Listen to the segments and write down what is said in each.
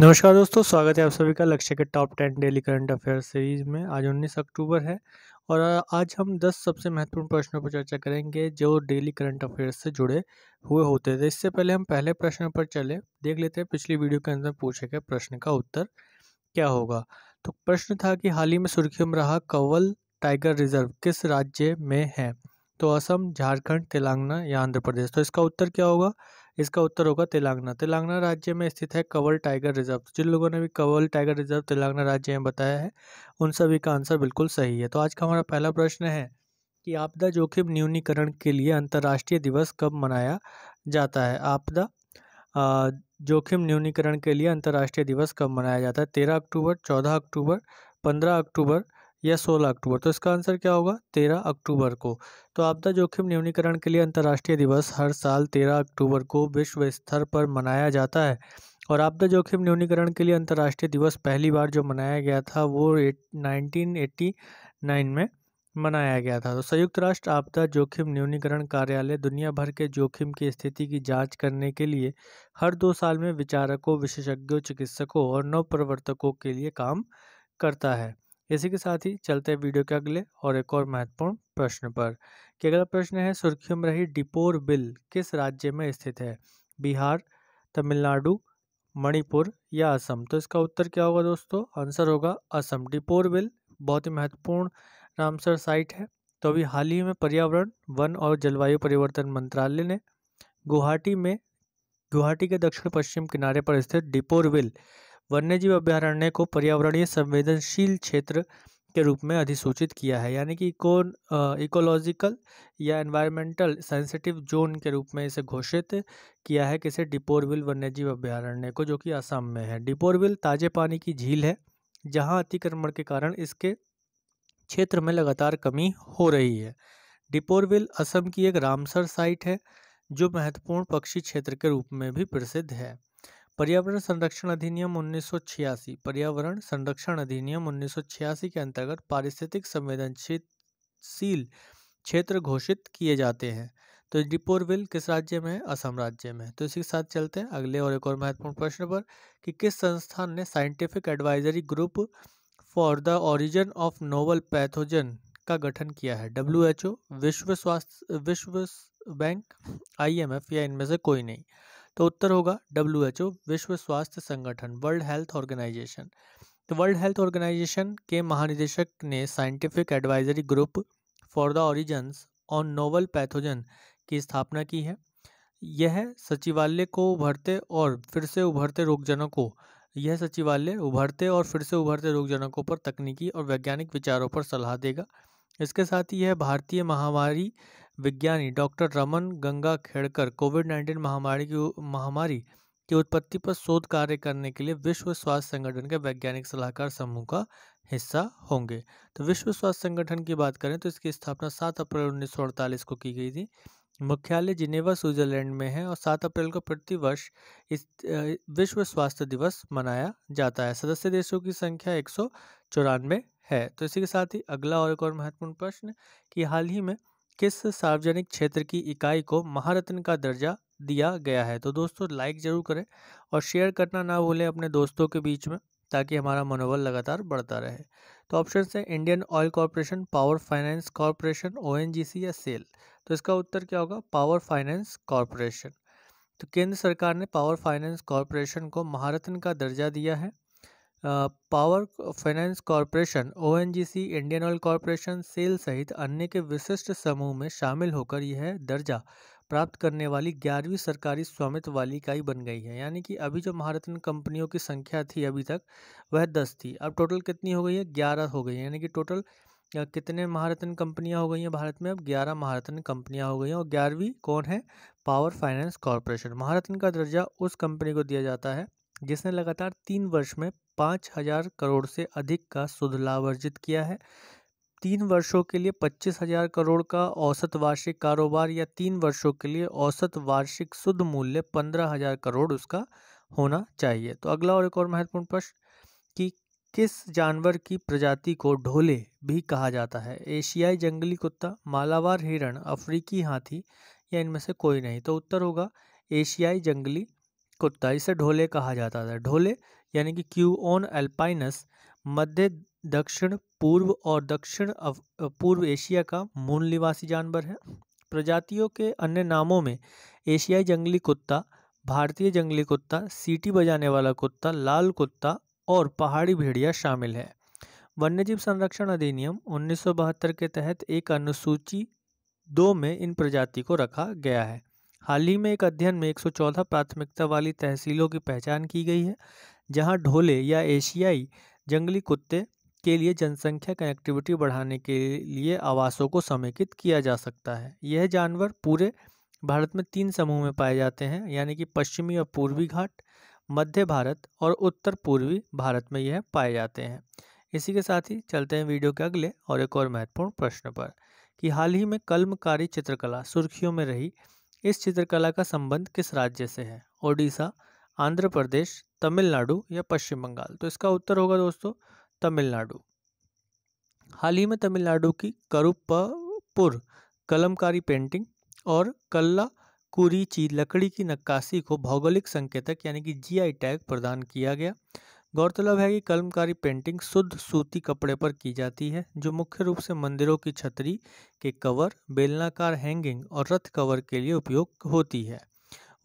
नमस्कार दोस्तों स्वागत है आप सभी का लक्ष्य के top ten daily current affair series में आज 19 अक्टूबर है और आज हम 10 सबसे महत्वपूर्ण प्रश्नों पर चर्चा करेंगे जो डेली करंट अफेयर्स से जुड़े हुए होते थे इससे पहले हम पहले प्रश्न पर चले देख लेते हैं पिछली वीडियो के अंदर पूछे गए प्रश्न का उत्तर क्या होगा तो प्रश्न था कि हाल ही में सुर्खियों में रहा कवल टाइगर रिजर्व किस राज्य में है तो असम झारखंड तेलंगाना या आंध्र प्रदेश तो इसका उत्तर क्या होगा इसका उत्तर होगा तेलंगाना तेलंगाना राज्य में स्थित है कंवल टाइगर रिजर्व जिन लोगों ने भी कंवल टाइगर रिजर्व तेलंगाना राज्य में बताया है उन सभी का आंसर बिल्कुल सही है तो आज का हमारा पहला प्रश्न है कि आपदा जोखिम न्यूनीकरण के लिए अंतर्राष्ट्रीय दिवस कब मनाया जाता है आपदा जोखिम न्यूनीकरण के लिए अंतर्राष्ट्रीय दिवस कब मनाया जाता है तेरह अक्टूबर चौदह अक्टूबर पंद्रह अक्टूबर या 16 अक्टूबर तो इसका आंसर क्या होगा 13 अक्टूबर को तो आपदा जोखिम न्यूनीकरण के लिए अंतर्राष्ट्रीय दिवस हर साल 13 अक्टूबर को विश्व स्तर पर मनाया जाता है और आपदा जोखिम न्यूनीकरण के लिए अंतर्राष्ट्रीय दिवस पहली बार जो मनाया गया था वो नाइनटीन नाइन में मनाया गया था तो संयुक्त राष्ट्र आपदा जोखिम न्यूनीकरण कार्यालय दुनिया भर के जोखिम की स्थिति की जांच करने के लिए हर दो साल में विचारकों विशेषज्ञों चिकित्सकों और नवप्रवर्तकों के लिए काम करता है इसी के साथ ही चलते हैं वीडियो के अगले और एक और महत्वपूर्ण प्रश्न पर कि अगला प्रश्न है सुर्खियों में रही डिपोर बिल किस राज्य में स्थित है बिहार तमिलनाडु मणिपुर या असम तो इसका उत्तर क्या होगा दोस्तों आंसर होगा असम डिपोर बिल बहुत ही महत्वपूर्ण रामसर साइट है तो अभी हाल ही में पर्यावरण वन और जलवायु परिवर्तन मंत्रालय ने गुवाहाटी में गुवाहाटी के दक्षिण पश्चिम किनारे पर स्थित डिपोरविल वन्यजीव अभ्यारण्य को पर्यावरणीय संवेदनशील क्षेत्र के रूप में अधिसूचित किया है यानी कि इको इकोलॉजिकल या एनवायरमेंटल सेंसिटिव जोन के रूप में इसे घोषित किया है किसे डिपोरविल वन्यजीव अभ्यारण्य को जो कि असम में है डिपोरविल ताजे पानी की झील है जहां अतिक्रमण के कारण इसके क्षेत्र में लगातार कमी हो रही है डिपोरविल असम की एक रामसर साइट है जो महत्वपूर्ण पक्षी क्षेत्र के रूप में भी प्रसिद्ध है पर्यावरण संरक्षण अधिनियम 1986 पर्यावरण संरक्षण अधिनियम 1986 के अंतर्गत पारिस्थितिक संवेदनशील क्षेत्र घोषित किए जाते हैं तो डिपोरविल किस राज्य में है असम राज्य में तो इसी के साथ चलते हैं अगले और एक और महत्वपूर्ण प्रश्न पर कि किस संस्थान ने scientific advisory group for the origin of novel pathogen का गठन किया है डब्ल्यू विश्व स्वास्थ्य विश्व बैंक आई या इनमें से कोई नहीं तो उत्तर होगा डब्ल्यू एच ओ विश्व स्वास्थ्य संगठन वर्ल्ड हेल्थ ऑर्गेनाइजेशन तो वर्ल्ड हेल्थ ऑर्गेनाइजेशन के महानिदेशक ने scientific advisory group for the origins on novel pathogen की स्थापना की है यह सचिवालय को उभरते और फिर से उभरते रोगजनों को यह सचिवालय उभरते और फिर से उभरते रोगजनकों पर तकनीकी और वैज्ञानिक विचारों पर सलाह देगा इसके साथ ही यह भारतीय महामारी विज्ञानी doctor Raman Gangakhedkar Covid nineteen महामारी की महामारी की उत्पत्ति पर शोध कार्य करने के लिए विश्व स्वास्थ्य संगठन के वैज्ञानिक सलाहकार समूह का हिस्सा होंगे तो विश्व स्वास्थ्य संगठन की बात करें तो इसकी स्थापना सात अप्रैल उन्नीस को की गई थी मुख्यालय जिनेवा स्विट्जरलैंड में है और सात अप्रैल को प्रतिवर्ष इस विश्व स्वास्थ्य दिवस मनाया जाता है सदस्य देशों की संख्या एक है तो इसी के साथ ही अगला और एक और महत्वपूर्ण प्रश्न कि हाल ही में किस सार्वजनिक क्षेत्र की इकाई को महारत्न का दर्जा दिया गया है तो दोस्तों लाइक ज़रूर करें और शेयर करना ना भूलें अपने दोस्तों के बीच में ताकि हमारा मनोबल लगातार बढ़ता रहे तो ऑप्शन है इंडियन ऑयल कॉरपोरेशन पावर फाइनेंस कॉरपोरेशन ओएनजीसी या सेल तो इसका उत्तर क्या होगा पावर फाइनेंस कॉरपोरेशन तो केंद्र सरकार ने पावर फाइनेंस कॉरपोरेशन को महारत्न का दर्जा दिया है पावर फाइनेंस कॉरपोरेशन ओ इंडियन ऑयल कॉरपोरेशन सेल सहित अन्य के विशिष्ट समूह में शामिल होकर यह दर्जा प्राप्त करने वाली ग्यारहवीं सरकारी स्वामित्व वाली इकाई बन गई है यानी कि अभी जो महारत्न कंपनियों की संख्या थी अभी तक वह दस थी अब टोटल कितनी हो गई है ग्यारह हो गई है यानी कि टोटल कितने महारत्न कंपनियां हो गई हैं भारत में अब ग्यारह महारत्न कंपनियां हो गई हैं और ग्यारहवीं कौन है पावर फाइनेंस कॉरपोरेशन महारत्न का दर्जा उस कंपनी को दिया जाता है जिसने लगातार तीन वर्ष में पाँच हजार करोड़ से अधिक का शुद्ध लाभ अर्जित किया है तीन वर्षों के लिए पच्चीस हजार करोड़ का औसत वार्षिक कारोबार या तीन वर्षों के लिए औसत वार्षिक शुद्ध मूल्य पंद्रह हजार करोड़ उसका होना चाहिए तो अगला और एक और महत्वपूर्ण प्रश्न कि किस जानवर की प्रजाति को ढोले भी कहा जाता है एशियाई जंगली कुत्ता मालावार हिरण अफ्रीकी हाथी या इनमें से कोई नहीं तो उत्तर होगा एशियाई जंगली कुत्ता इसे ढोले कहा जाता था ढोले यानी कि क्यू ऑन एल्पाइनस मध्य दक्षिण पूर्व और दक्षिण पूर्व एशिया का मूल निवासी जानवर है प्रजातियों के अन्य नामों में एशियाई जंगली कुत्ता भारतीय जंगली कुत्ता सीटी बजाने वाला कुत्ता लाल कुत्ता और पहाड़ी भेड़िया शामिल है वन्यजीव संरक्षण अधिनियम उन्नीस के तहत एक अनुसूची दो में इन प्रजाति को रखा गया है हाल ही में एक अध्ययन में 114 प्राथमिकता वाली तहसीलों की पहचान की गई है जहां ढोले या एशियाई जंगली कुत्ते के लिए जनसंख्या कनेक्टिविटी बढ़ाने के लिए आवासों को समेकित किया जा सकता है यह जानवर पूरे भारत में तीन समूह में पाए जाते हैं यानी कि पश्चिमी और पूर्वी घाट मध्य भारत और उत्तर पूर्वी भारत में यह पाए जाते हैं इसी के साथ ही चलते हैं वीडियो के अगले और एक और महत्वपूर्ण प्रश्न पर कि हाल ही में कलमकारी चित्रकला सुर्खियों में रही इस चित्रकला का संबंध किस राज्य से है ओडिशा आंध्र प्रदेश तमिलनाडु या पश्चिम बंगाल तो इसका उत्तर होगा दोस्तों तमिलनाडु हाल ही में तमिलनाडु की करुपुर कलमकारी पेंटिंग और कल्ला कुरीची लकड़ी की नक्काशी को भौगोलिक संकेतक यानी कि जीआई टैग प्रदान किया गया गौरतलब है कि कलमकारी पेंटिंग शुद्ध सूती कपड़े पर की जाती है जो मुख्य रूप से मंदिरों की छतरी के कवर बेलनाकार हैंगिंग और रथ कवर के लिए उपयोग होती है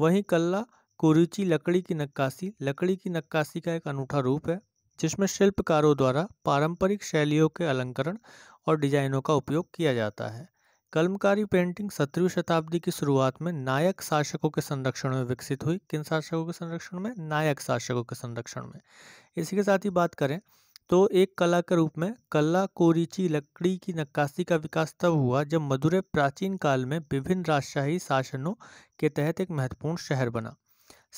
वहीं कल्ला कुरुची लकड़ी की नक्काशी लकड़ी की नक्काशी का एक अनूठा रूप है जिसमें शिल्पकारों द्वारा पारंपरिक शैलियों के अलंकरण और डिजाइनों का उपयोग किया जाता है कलमकारी पेंटिंग सत्रहवीं शताब्दी की शुरुआत में नायक शासकों के संरक्षण में विकसित हुई किन शासकों के संरक्षण में नायक शासकों के संरक्षण में इसी के साथ ही बात करें तो एक कला के रूप में कला कोरिची लकड़ी की नक्काशी का विकास तब हुआ जब मधुरे प्राचीन काल में विभिन्न राजशाही शासनों के तहत एक महत्वपूर्ण शहर बना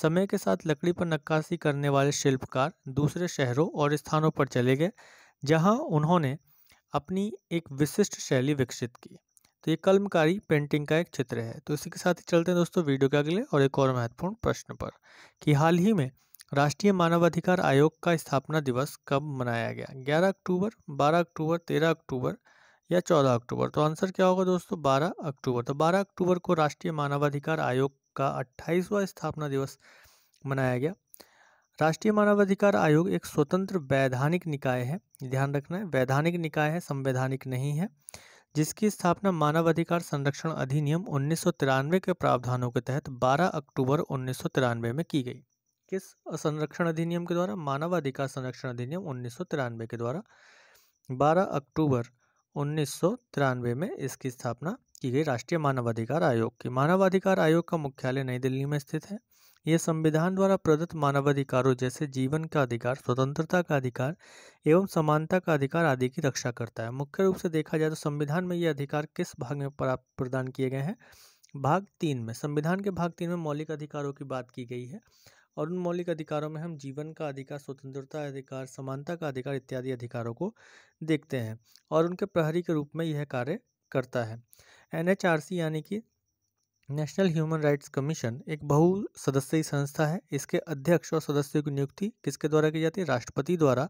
समय के साथ लकड़ी पर नक्काशी करने वाले शिल्पकार दूसरे शहरों और स्थानों पर चले गए जहां उन्होंने अपनी एक विशिष्ट शैली विकसित की तो ये कलमकारी पेंटिंग का एक चित्र है तो इसी के साथ ही चलते हैं दोस्तों वीडियो के अगले और एक और महत्वपूर्ण प्रश्न पर कि हाल ही में राष्ट्रीय मानवाधिकार आयोग का स्थापना दिवस कब मनाया गया 11 अक्टूबर 12 अक्टूबर 13 अक्टूबर या 14 अक्टूबर तो आंसर क्या होगा दोस्तों 12 अक्टूबर तो 12 अक्टूबर को राष्ट्रीय मानवाधिकार आयोग का 28वां स्थापना दिवस मनाया गया राष्ट्रीय मानवाधिकार आयोग एक स्वतंत्र वैधानिक निकाय है ध्यान रखना है वैधानिक निकाय है संवैधानिक नहीं है जिसकी स्थापना मानवाधिकार संरक्षण अधिनियम उन्नीस के प्रावधानों के तहत 12 अक्टूबर उन्नीस में की गई किस संरक्षण अधिनियम के द्वारा मानवाधिकार संरक्षण अधिनियम उन्नीस के द्वारा 12 अक्टूबर उन्नीस में इसकी स्थापना की गई राष्ट्रीय मानवाधिकार आयोग की मानवाधिकार आयोग का मुख्यालय नई दिल्ली में स्थित है यह संविधान द्वारा प्रदत्त मानवाधिकारों जैसे जीवन का अधिकार स्वतंत्रता का अधिकार एवं समानता का अधिकार आदि की रक्षा करता है मुख्य रूप से देखा जाए तो संविधान में ये अधिकार किस भाग में प्राप्त प्रदान किए गए हैं भाग तीन में संविधान के भाग तीन में मौलिक अधिकारों की बात की गई है और उन मौलिक अधिकारों में हम जीवन का अधिकार स्वतंत्रता अधिकार समानता का अधिकार इत्यादि अधिकारों को देखते हैं और उनके प्रहरी के रूप में यह कार्य करता है एन यानी कि नेशनल ह्यूमन राइट्स कमीशन एक बहु सदस्यीय संस्था है इसके अध्यक्ष और सदस्यों की नियुक्ति किसके द्वारा की जाती है राष्ट्रपति द्वारा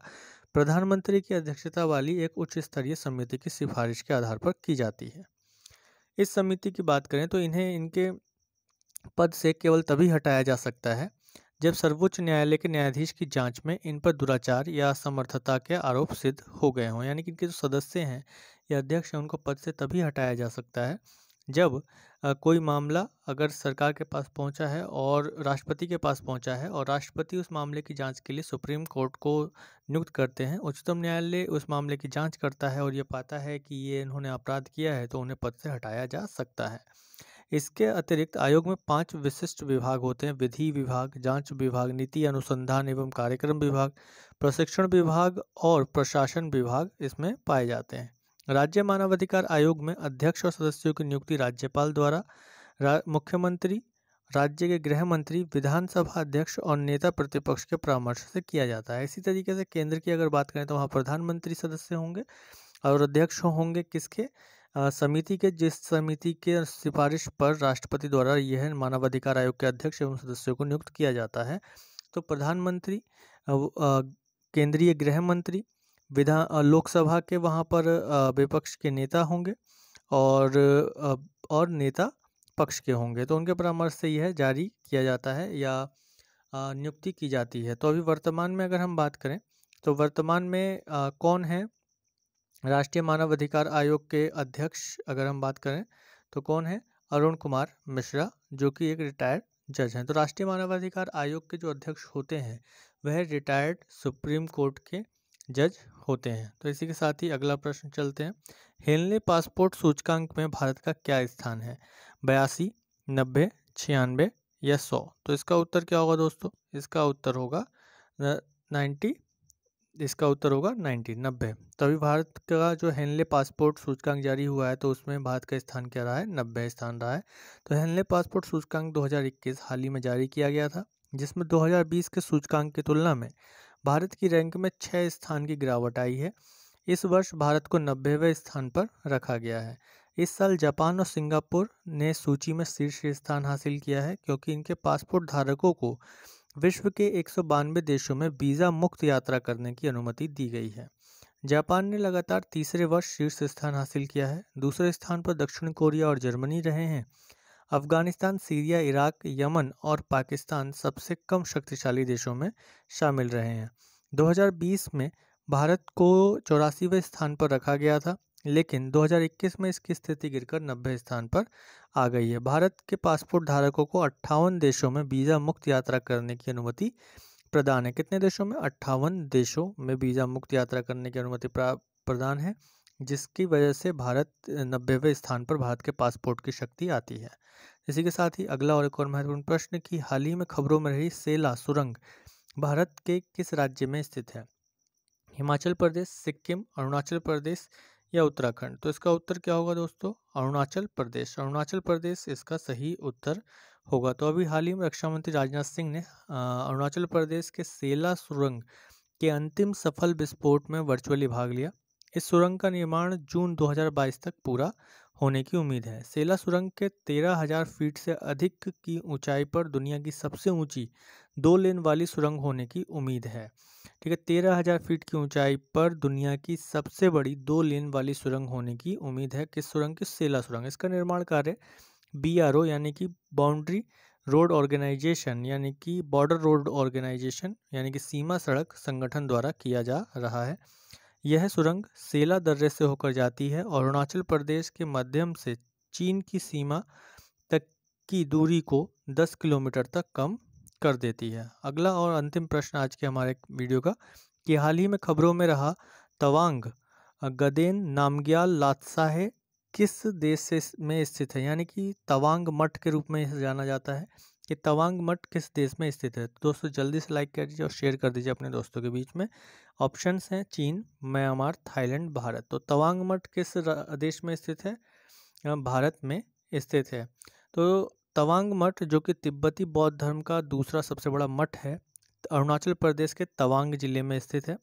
प्रधानमंत्री की अध्यक्षता वाली एक उच्च स्तरीय समिति की सिफारिश के आधार पर की जाती है इस समिति की बात करें तो इन्हें इनके पद से केवल तभी हटाया जा सकता है जब सर्वोच्च न्यायालय के न्यायाधीश की जांच में इन पर दुराचार या समर्थता के आरोप सिद्ध हो गए हों यानी कि इनके जो सदस्य हैं या अध्यक्ष हैं उनको पद से तभी हटाया जा सकता है जब कोई मामला अगर सरकार के पास पहुंचा है और राष्ट्रपति के पास पहुंचा है और राष्ट्रपति उस मामले की जांच के लिए सुप्रीम कोर्ट को नियुक्त करते हैं उच्चतम न्यायालय उस मामले की जांच करता है और ये पाता है कि ये इन्होंने अपराध किया है तो उन्हें पद से हटाया जा सकता है इसके अतिरिक्त आयोग में पांच विशिष्ट विभाग होते हैं विधि विभाग जांच विभाग नीति अनुसंधान एवं कार्यक्रम विभाग प्रशिक्षण विभाग और प्रशासन विभाग इसमें पाए जाते हैं राज्य मानवाधिकार आयोग में अध्यक्ष और सदस्यों की नियुक्ति राज्यपाल द्वारा रा, मुख्यमंत्री राज्य के गृह मंत्री विधानसभा अध्यक्ष और नेता प्रतिपक्ष के परामर्श से किया जाता है इसी तरीके से केंद्र की अगर बात करें तो वहाँ प्रधानमंत्री सदस्य होंगे और अध्यक्ष होंगे किसके समिति के जिस समिति के सिफारिश पर राष्ट्रपति द्वारा यह मानवाधिकार आयोग के अध्यक्ष एवं सदस्यों को नियुक्त किया जाता है तो प्रधानमंत्री केंद्रीय गृह मंत्री विधान लोकसभा के वहाँ पर विपक्ष के नेता होंगे और और नेता पक्ष के होंगे तो उनके परामर्श से यह जारी किया जाता है या नियुक्ति की जाती है तो अभी वर्तमान में अगर हम बात करें तो वर्तमान में कौन है राष्ट्रीय मानवाधिकार आयोग के अध्यक्ष अगर हम बात करें तो कौन है अरुण कुमार मिश्रा जो कि एक रिटायर्ड जज हैं तो राष्ट्रीय मानवाधिकार आयोग के जो अध्यक्ष होते हैं वह रिटायर्ड सुप्रीम कोर्ट के जज होते हैं तो इसी के साथ ही अगला प्रश्न चलते हैं हेनले पासपोर्ट सूचकांक में भारत का क्या स्थान है बयासी नब्बे छियानबे या सौ तो इसका उत्तर क्या होगा दोस्तों इसका उत्तर होगा नाइन्टी इसका उत्तर होगा नाइन्टी नब्बे तभी भारत का जो हेनले पासपोर्ट सूचकांक जारी हुआ है तो उसमें भारत का स्थान क्या रहा है नब्बे स्थान रहा है तो हेनले पासपोर्ट सूचकांक 2021 हाल ही में जारी किया गया था जिसमें 2020 के सूचकांक की तुलना में भारत की रैंक में छः स्थान की गिरावट आई है इस वर्ष भारत को नब्बेवें स्थान पर रखा गया है इस साल जापान और सिंगापुर ने सूची में शीर्ष स्थान हासिल किया है क्योंकि इनके पासपोर्ट धारकों को विश्व के एक देशों में वीज़ा मुक्त यात्रा करने की अनुमति दी गई है जापान ने लगातार तीसरे वर्ष शीर्ष स्थान हासिल किया है दूसरे स्थान पर दक्षिण कोरिया और जर्मनी रहे हैं अफगानिस्तान सीरिया इराक यमन और पाकिस्तान सबसे कम शक्तिशाली देशों में शामिल रहे हैं 2020 में भारत को चौरासीवें स्थान पर रखा गया था लेकिन 2021 में इसकी स्थिति गिरकर 90 स्थान पर आ गई है भारत के पासपोर्ट धारकों को अट्ठावन देशों में वीज़ा मुक्त यात्रा करने की अनुमति प्रदान है कितने देशों में अट्ठावन देशों में वीज़ा मुक्त यात्रा करने की अनुमति प्रदान है जिसकी वजह से भारत नब्बेवें स्थान पर भारत के पासपोर्ट की शक्ति आती है इसी के साथ ही अगला और एक और महत्वपूर्ण प्रश्न कि हाल ही में खबरों में रही सेला सुरंग भारत के किस राज्य में स्थित है हिमाचल प्रदेश सिक्किम अरुणाचल प्रदेश या उत्तराखंड तो इसका उत्तर क्या होगा दोस्तों अरुणाचल प्रदेश अरुणाचल प्रदेश इसका सही उत्तर होगा तो अभी हाल ही में रक्षा मंत्री राजनाथ सिंह ने अरुणाचल प्रदेश के सेला सुरंग के अंतिम सफल विस्फोट में वर्चुअली भाग लिया इस सुरंग का निर्माण जून 2022 तक पूरा होने की उम्मीद है सेला सुरंग के 13,000 फीट से अधिक की ऊंचाई पर दुनिया की सबसे ऊंची दो लेन वाली सुरंग होने की उम्मीद है ठीक है 13,000 फीट की ऊंचाई पर दुनिया की सबसे बड़ी दो लेन वाली सुरंग होने की उम्मीद है किस सुरंग की सेला सुरंग इसका निर्माण कार्य बी यानी कि बाउंड्री रोड ऑर्गेनाइजेशन यानी कि बॉर्डर रोड ऑर्गेनाइजेशन यानी कि सीमा सड़क संगठन द्वारा किया जा रहा है यह सुरंग सेला दर्रे से होकर जाती है और अरुणाचल प्रदेश के माध्यम से चीन की सीमा तक की दूरी को 10 किलोमीटर तक कम कर देती है अगला और अंतिम प्रश्न आज के हमारे वीडियो का कि हाल ही में खबरों में रहा तवांग गदेन नामग्याल लातसाहे किस देश से में स्थित है यानी कि तवांग मठ के रूप में जाना जाता है कि तवांग मठ किस देश में स्थित है तो दोस्तों जल्दी से लाइक कर दीजिए और शेयर कर दीजिए अपने दोस्तों के बीच में ऑप्शंस हैं चीन म्यांमार थाईलैंड भारत तो तवांग मठ किस देश में स्थित है भारत में स्थित है तो तवांग मठ जो कि तिब्बती बौद्ध धर्म का दूसरा सबसे बड़ा मठ है अरुणाचल प्रदेश के तवांग जिले में स्थित है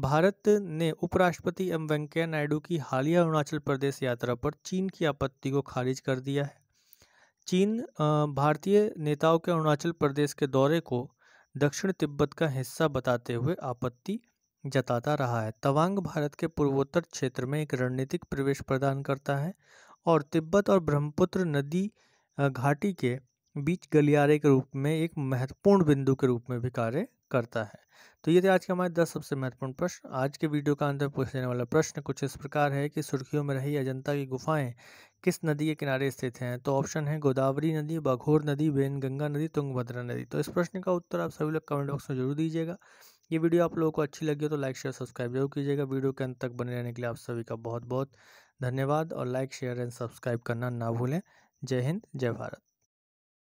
भारत ने उपराष्ट्रपति एम वेंकैया नायडू की हालिया अरुणाचल प्रदेश यात्रा पर चीन की आपत्ति को खारिज कर दिया है चीन भारतीय नेताओं के अरुणाचल प्रदेश के दौरे को दक्षिण तिब्बत का हिस्सा बताते हुए आपत्ति जताता रहा है तवांग भारत के पूर्वोत्तर क्षेत्र में एक रणनीतिक प्रवेश प्रदान करता है और तिब्बत और ब्रह्मपुत्र नदी घाटी के बीच गलियारे के रूप में एक महत्वपूर्ण बिंदु के रूप में भी कार्य करता है तो ये थे आज के हमारे दस सबसे महत्वपूर्ण प्रश्न आज के वीडियो का अंतर पूछ देने वाला प्रश्न कुछ इस प्रकार है कि सुर्खियों में रही अजंता की गुफाएं किस नदी के किनारे स्थित हैं तो ऑप्शन है गोदावरी नदी बाघोर नदी गंगा नदी तुंगभद्रा नदी तो इस प्रश्न का उत्तर आप सभी लोग कमेंट बॉक्स में जरूर दीजिएगा ये वीडियो आप लोगों को अच्छी लगी हो तो लाइक शेयर सब्सक्राइब जरूर कीजिएगा वीडियो के अंत तक बने रहने के लिए आप सभी का बहुत बहुत धन्यवाद और लाइक शेयर एंड सब्सक्राइब करना ना भूलें जय हिंद जय भारत